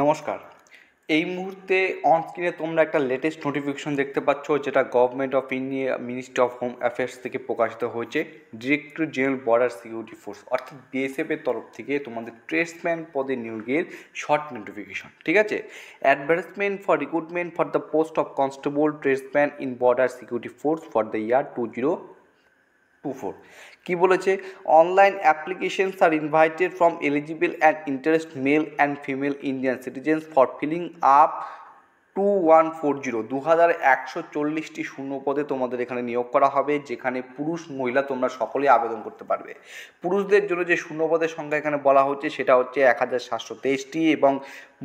নমস্কার এই মুহূর্তে অন স্ক্রিনে তোমরা একটা লেটেস্ট নোটিফিকেশন দেখতে পাচ্ছ যেটা government of India ministry of home affairs থেকে প্রকাশিত হয়েছে director general border security force অর্থাৎ বিএসএফের তরফ থেকে তোমাদের ট্রেসম্যান পদে নিয়োগের শর্ট নোটিফিকেশন ঠিক আছে advertisement for recruitment for the post of constable tradesman in border security force for the year two zero two four কী বলেছে online applications are invited from eligible and interest male and female Indian citizens for filling up two one four zero দু হাজার একশো চল্লিশটি শূন্যপদে তোমাদের এখানে নিয়োগ করা হবে যেখানে পুরুষ মহিলা তোমরা সকলেই আবেদন করতে পারবে পুরুষদের জন্য যে শূন্যপদের সংখ্যা এখানে বলা হচ্ছে সেটা হচ্ছে এক হাজার সাতশো তেইশটি এবং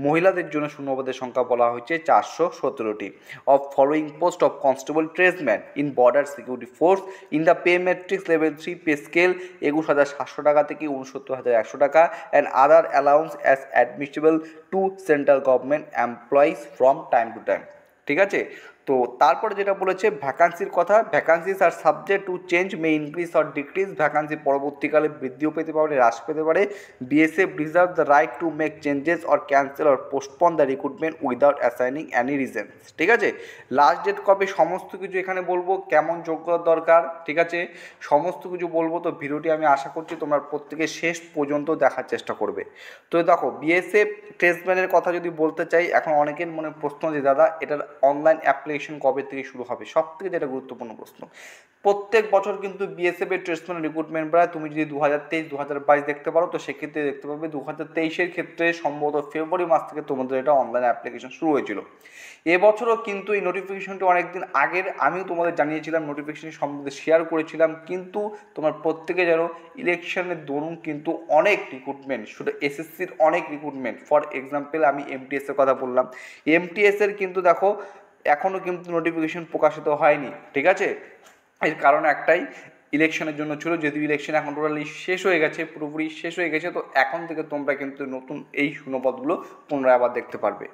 মহিলাদের জন্য শূন্যপদের সংখ্যা বলা হয়েছে চারশো সতেরোটি of following post of constable tradesman in border security force in the pay matrix level three pay scale একুশ হাজার সাতশো টাকা থেকে উনসত্তর হাজার একশো টাকা and other allowance as admissible to central government employees from time time to time ঠিক আছে তো তারপরে যেটা বলেছে ভ্যাকান্সির কথা vacancies are subject to change may increase or decrease vacancy পরবর্তীকালে বৃদ্ধিও পেতে পারে হ্রাস পেতে পারে BSF reserve the right to make changes or cancel or postpone the recruitment without assigning any reasons ঠিক আছে লাস্ট ডেট কবে সমস্ত কিছু এখানে বলবো কেমন যোগ্যতা দরকার ঠিক আছে সমস্ত কিছু বলবো তো ভিডিওটি আমি আশা করছি তোমার প্রত্যেকে শেষ পর্যন্ত দেখার চেষ্টা করবে তো দেখো বিএসএফ টেস্টম্যানের কথা যদি বলতে চাই এখন অনেকের মনে প্রশ্ন যে দাদা এটার অনলাইন অ্যাপ্লিকেশন ইলেকশন কবে থেকে শুরু হবে সব থেকে যেটা গুরুত্বপূর্ণ প্রশ্ন প্রত্যেক বছর কিন্তু বিএসএফ এর ট্রেসম্যান রিক্রুটমেন্ট প্রায় তুমি যদি দু হাজার তেইশ দু হাজার বাইশ দেখতে পারো তো সেক্ষেত্রে দেখতে পাবে দু হাজার তেইশের ক্ষেত্রে সম্ভবত ফেব্রুয়ারি মাস থেকে তোমাদের এটা অনলাইন অ্যাপ্লিকেশন শুরু হয়েছিল এবছরও কিন্তু এই নোটিফিকেশনটি অনেকদিন আগের আমিও তোমাদের জানিয়েছিলাম নোটিফিকেশন সম্বন্ধে শেয়ার করেছিলাম কিন্তু তোমার প্রত্যেকে যেন ইলেকশনের দরুন কিন্তু অনেক রিক্রুটমেন্ট শুধু এসএসসির অনেক রিক্রুটমেন্ট ফর এক্সাম্পল আমি এমটিএসের কথা বললাম এমটিএসের কিন্তু দেখো এখনও কিন্তু নোটিফিকেশন প্রকাশিত হয়নি ঠিক আছে এর কারণ একটাই ইলেকশনের জন্য ছিল যদি ইলেকশন এখন টোটালি শেষ হয়ে গেছে পুরোপুরি শেষ হয়ে গেছে তো এখন থেকে তোমরা কিন্তু নতুন এই শূন্যপদগুলো পুনরায় আবার দেখতে পারবে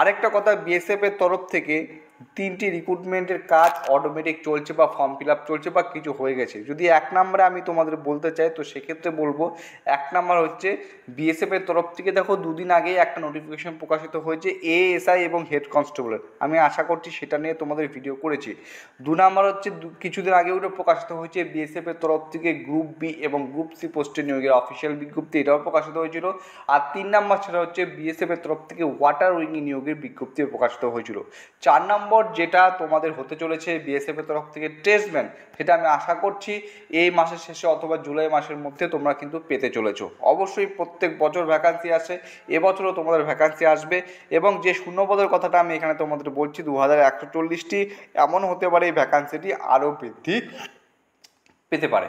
আরেকটা কথা বিএসএফের তরফ থেকে তিনটি রিক্রুটমেন্টের কাজ অটোমেটিক চলছে বা ফর্ম ফিল চলছে বা কিছু হয়ে গেছে যদি এক নম্বরে আমি তোমাদের বলতে চাই তো সেক্ষেত্রে বলবো এক নম্বর হচ্ছে বিএসএফের তরফ থেকে দেখো দুদিন আগেই একটা নোটিফিকেশন প্রকাশিত হয়েছে এএসআই এবং হেড কনস্টেবলের আমি আশা করছি সেটা নিয়ে তোমাদের ভিডিও করেছি দু নম্বর হচ্ছে কিছুদিন আগে ওটা প্রকাশিত হয়েছে বিএসএফের তরফ থেকে গ্রুপ বি এবং গ্রুপ সি পোস্টে নিয়োগের অফিসিয়াল বিজ্ঞপ্তি এটাও প্রকাশিত হয়েছিল আর তিন নম্বর সেটা হচ্ছে বিএসএফের তরফ থেকে ওয়াটার উইং নিয়োগ নিয়োগের বিজ্ঞপ্তি প্রকাশিত হয়েছিল চার নম্বর যেটা তোমাদের হতে চলেছে বিএসএফের তরফ থেকে ট্রেসম্যান সেটা আমি আশা করছি এই মাসের শেষে অথবা জুলাই মাসের মধ্যে তোমরা কিন্তু পেতে চলেছো অবশ্যই প্রত্যেক বছর ভ্যাকান্সি আসে এবছরও তোমাদের ভ্যাকান্সি আসবে এবং যে শূন্যপদের কথাটা আমি এখানে তোমাদের বলছি দু হাজার একশো চল্লিশটি এমন হতে পারে এই ভ্যাকান্সিটি আরও বৃদ্ধি পেতে পারে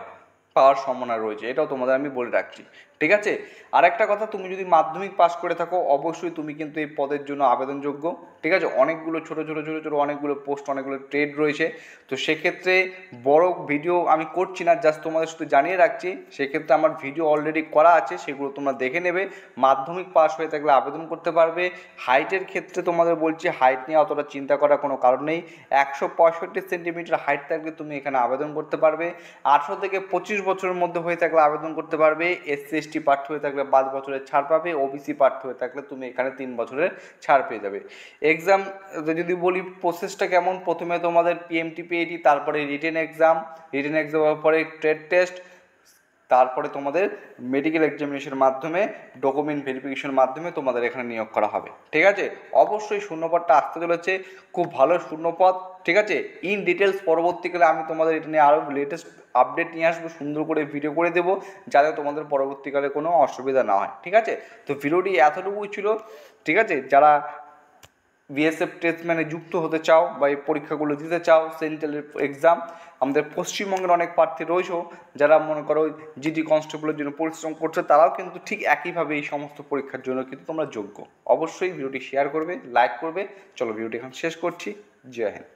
পাওয়ার সম্ভাবনা রয়েছে এটাও তোমাদের আমি বলে রাখছি ঠিক আছে আর একটা কথা তুমি যদি মাধ্যমিক পাস করে থাকো অবশ্যই তুমি কিন্তু এই পদের জন্য আবেদনযোগ্য ঠিক আছে অনেকগুলো ছোট ছোট ছোট ছোট অনেকগুলো পোস্ট অনেকগুলো ট্রেড রয়েছে তো সেক্ষেত্রে বড় ভিডিও আমি করছি না জাস্ট তোমাদের শুধু জানিয়ে রাখছি সেক্ষেত্রে আমার ভিডিও অলরেডি করা আছে সেগুলো তোমরা দেখে নেবে মাধ্যমিক পাস হয়ে থাকলে আবেদন করতে পারবে হাইটের ক্ষেত্রে তোমাদের বলছি হাইট নিয়ে অতটা চিন্তা করার কোনো কারণ নেই একশো পঁয়ষট্টি সেন্টিমিটার হাইট থাকলে তুমি এখানে আবেদন করতে পারবে আঠারো থেকে পঁচিশ বছরের মধ্যে হয়ে থাকলে আবেদন করতে পারবে এস এসটি পাঠ্য হয়ে থাকলে পাঁচ বছরের ছাড় পাবে ওবিসি পাঠ্য হয়ে থাকলে তুমি এখানে তিন বছরের ছাড় পেয়ে যাবে এক্সাম যদি বলি প্রসেসটা কেমন প্রথমে তোমাদের পিএমটিপিএটি তারপরে রিটেন এক্সাম রিটেন এক্সামের পরে ট্রেড টেস্ট তারপরে তোমাদের মেডিকেল এক্সামিনেশনের মাধ্যমে ডকুমেন্ট ভেরিফিকেশনের মাধ্যমে তোমাদের এখানে নিয়োগ করা হবে ঠিক আছে অবশ্যই শূন্যপদটা আসতে চলেছে খুব ভালো শূন্যপদ ঠিক আছে ইন ডিটেলস পরবর্তীকালে আমি তোমাদের এটা নিয়ে আরও লেটেস্ট আপডেট নিয়ে আসবো সুন্দর করে ভিডিও করে দেব যাতে তোমাদের পরবর্তীকালে কোনো অসুবিধা না হয় ঠিক আছে তো ভিডিওটি এতটুকুই ছিল ঠিক আছে যারা বিএসএফ টেস্টম্যানে যুক্ত হতে চাও বা এই পরীক্ষাগুলো দিতে চাও সেন্ট্রালের এক্সাম আমাদের পশ্চিমবঙ্গের অনেক প্রার্থী রয়েছেও যারা মনে করো জিডি কনস্টেবলের জন্য পরিশ্রম করছে তারাও কিন্তু ঠিক একইভাবে এই সমস্ত পরীক্ষার জন্য কিন্তু তোমরা যোগ্য অবশ্যই ভিডিওটি শেয়ার করবে লাইক করবে চলো ভিডিওটি এখন শেষ করছি জয় হিন্দ